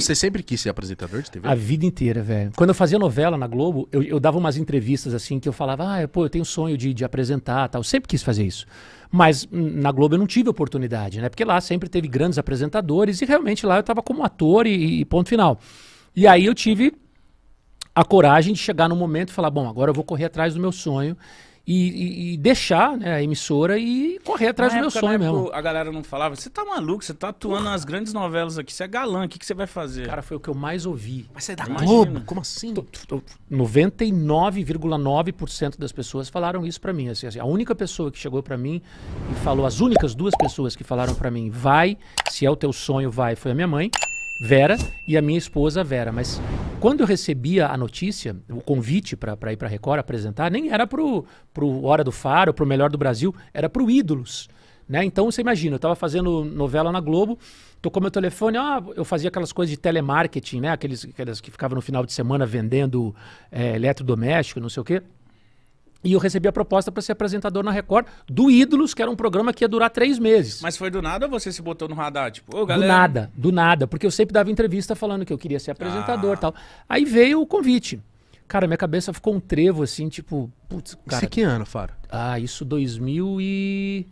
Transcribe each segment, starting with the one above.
você sempre quis ser apresentador de TV? A vida inteira, velho. Quando eu fazia novela na Globo, eu, eu, dava umas entrevistas assim que eu falava, ah, pô, eu tenho sonho de, de apresentar tal. Sempre quis fazer isso. Mas hum, na Globo eu não tive oportunidade, né? Porque lá sempre teve grandes apresentadores e realmente lá eu tava como ator e, e ponto final. E aí eu tive a coragem de chegar no momento e falar, bom, agora eu vou correr atrás do meu sonho e, e, deixar né, a emissora e correr atrás na do época, meu sonho mesmo. A galera não falava, você tá maluco, você tá atuando Porra. nas grandes novelas aqui, você é galã, o que, que você vai fazer? Cara, foi o que eu mais ouvi. Mas você é da Globo? Como assim? 99,9% das pessoas falaram isso para mim. Assim, assim, a única pessoa que chegou para mim e falou, as únicas duas pessoas que falaram para mim, vai, se é o teu sonho, vai, foi a minha mãe. Vera e a minha esposa Vera. Mas quando eu recebia a notícia, o convite para ir para Record apresentar, nem era pro, pro Hora do Faro, pro Melhor do Brasil, era pro Ídolos. Né? Então você imagina, eu estava fazendo novela na Globo, tocou meu telefone, ah, eu fazia aquelas coisas de telemarketing, né? Aqueles, aquelas que ficavam no final de semana vendendo é, eletrodoméstico, não sei o quê. E eu recebi a proposta para ser apresentador na Record do Ídolos, que era um programa que ia durar três meses. Mas foi do nada ou você se botou no radar? Tipo, galera. Do nada, do nada. Porque eu sempre dava entrevista falando que eu queria ser apresentador ah. e ah. tal. Aí veio o convite. Cara, minha cabeça ficou um trevo assim, tipo, putz, cara. Isso que ano, Faro? Ah, isso 2000 e.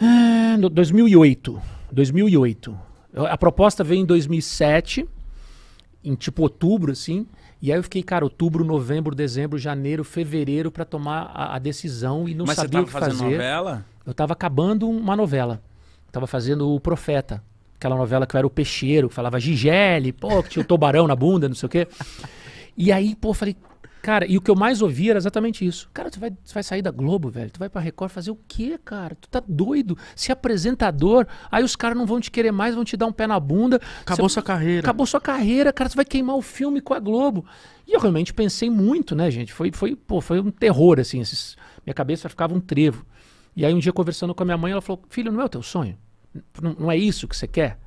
Ah, 2008. 2008. A proposta veio em 2007, em tipo outubro, assim. E aí eu fiquei, cara, outubro, novembro, dezembro, janeiro, fevereiro para tomar a, a, decisão e não Mas sabia o que fazer. Novela? Eu estava acabando uma novela. Estava fazendo o Profeta, aquela novela que eu era o peixeiro, que falava Gigele, pô, que tinha o tubarão na bunda, não sei o quê. E aí, pô, falei, Cara, e o que eu mais ouvi era exatamente isso. Cara, tu vai, tu vai sair da Globo, velho. Tu vai pra Record fazer o quê, cara? Tu tá doido. Se apresentador, aí os caras não vão te querer mais, vão te dar um pé na bunda. Acabou Cê... sua carreira. Acabou sua carreira, cara. Tu vai queimar o filme com a Globo. E eu realmente pensei muito, né, gente? Foi, foi, pô, foi um terror, assim. Esses... Minha cabeça ficava um trevo. E aí um dia conversando com a minha mãe, ela falou: Filho, não é o teu sonho? Não, não é isso que você quer?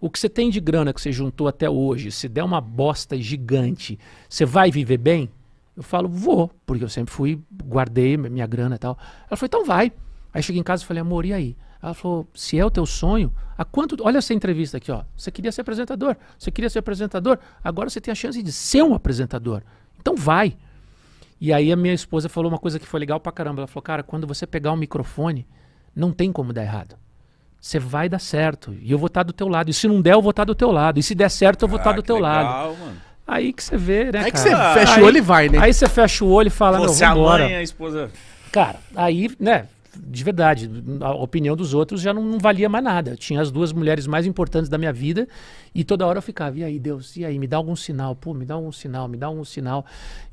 O que você tem de grana que você juntou até hoje, se der uma bosta gigante, você vai viver bem? Eu falo, vou, porque eu sempre fui, guardei minha grana e tal. Ela falou, então vai. Aí cheguei em casa e falei, amor, e aí? Ela falou, se é o teu sonho, há quanto. Olha essa entrevista aqui, ó. Você queria ser apresentador, você queria ser apresentador, agora você tem a chance de ser um apresentador. Então vai. E aí a minha esposa falou uma coisa que foi legal pra caramba. Ela falou, cara, quando você pegar o um microfone, não tem como dar errado. Você vai dar certo. E eu vou estar tá do teu lado. E se não der, eu vou estar tá do teu lado. E se der certo, eu vou tá ah, estar do teu legal, lado. Mano. Aí que você vê, né, cara? Aí que você fecha o olho e vai, né? Aí você fecha o olho e fala, você não, vambora. a mãe, a esposa... Cara, aí, né, de verdade, a opinião dos outros já não, não, valia mais nada. Eu tinha as duas mulheres mais importantes da minha vida e toda hora eu ficava, e aí, Deus, e aí, me dá algum sinal, pô, me dá algum sinal, me dá algum sinal.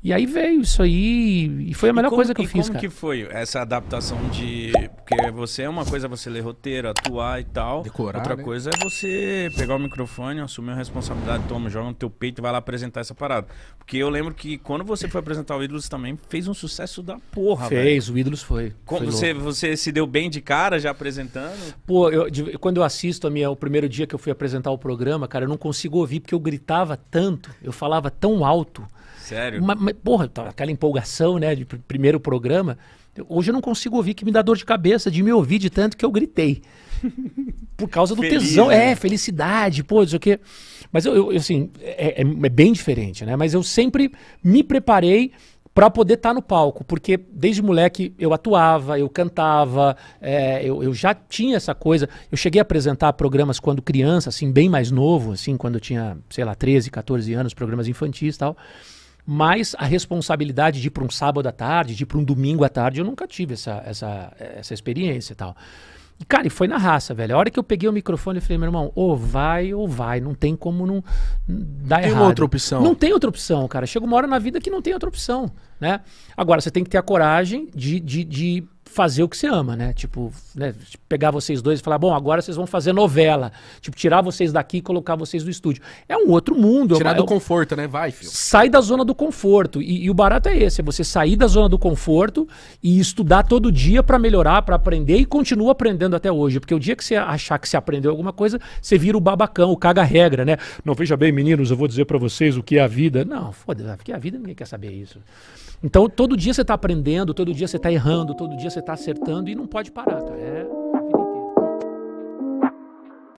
E aí veio isso aí e foi a melhor como, coisa que eu fiz, como cara. como que foi essa adaptação de... Porque você é uma coisa você ler roteiro, atuar e tal. Decorar, Outra né? coisa é você pegar o microfone, assumir a responsabilidade, toma, joga no teu peito e vai lá apresentar essa parada. Porque eu lembro que quando você foi apresentar o Ídolos também, fez um sucesso da porra, Fez, velho. o Ídolos foi. Como foi você... Louco você se deu bem de cara já apresentando? Pô, eu, de, quando eu assisto a minha, o primeiro dia que eu fui apresentar o programa, cara, eu não consigo ouvir porque eu gritava tanto, eu falava tão alto. Sério? Mas, mas, porra, aquela empolgação, né, de pr primeiro programa. Hoje eu não consigo ouvir, que me dá dor de cabeça de me ouvir de tanto que eu gritei. Por causa do Feliz, tesão. Né? É, felicidade, pô, isso aqui. Mas eu, eu assim, é, é, é, bem diferente, né? Mas eu sempre me preparei para poder estar tá no palco, porque desde moleque eu atuava, eu cantava, é, eu, eu, já tinha essa coisa. Eu cheguei a apresentar programas quando criança, assim, bem mais novo, assim, quando eu tinha, sei lá, 13, 14 anos, programas infantis e tal. Mas a responsabilidade de ir para um sábado à tarde, de ir para um domingo à tarde, eu nunca tive essa, essa, essa experiência e tal. E, cara, e foi na raça, velho. A hora que eu peguei o microfone, eu falei, meu irmão, ou vai ou vai. Não tem como não hum, dar não tem errado. outra opção. Não tem outra opção, cara. Chega uma hora na vida que não tem outra opção, né? Agora, você tem que ter a coragem de, de, de fazer o que você ama, né? Tipo, né? pegar vocês dois e falar, bom, agora vocês vão fazer novela. Tipo, tirar vocês daqui e colocar vocês no estúdio. É um outro mundo. É tirar é uma, do é um... conforto, né? Vai, filho. Sai da zona do conforto. E, e, o barato é esse, é você sair da zona do conforto e estudar todo dia para melhorar, para aprender e continua aprendendo até hoje. Porque o dia que você achar que você aprendeu alguma coisa, você vira o babacão, o caga-regra, né? Não, veja bem, meninos, eu vou dizer para vocês o que é a vida. Não, foda-se, o que é a vida, ninguém quer saber isso. Então, todo dia você tá aprendendo, todo dia você tá errando, todo dia você você está acertando e não pode parar, cara. É,